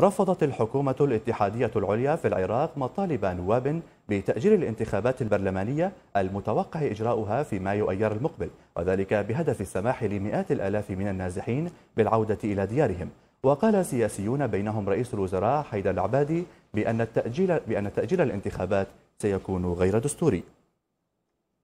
رفضت الحكومة الاتحادية العليا في العراق مطالب نواب بتأجيل الانتخابات البرلمانية المتوقع إجراؤها في مايو أيار المقبل وذلك بهدف السماح لمئات الآلاف من النازحين بالعودة إلى ديارهم وقال سياسيون بينهم رئيس الوزراء حيدر العبادي بأن التأجيل, بأن تأجيل الانتخابات سيكون غير دستوري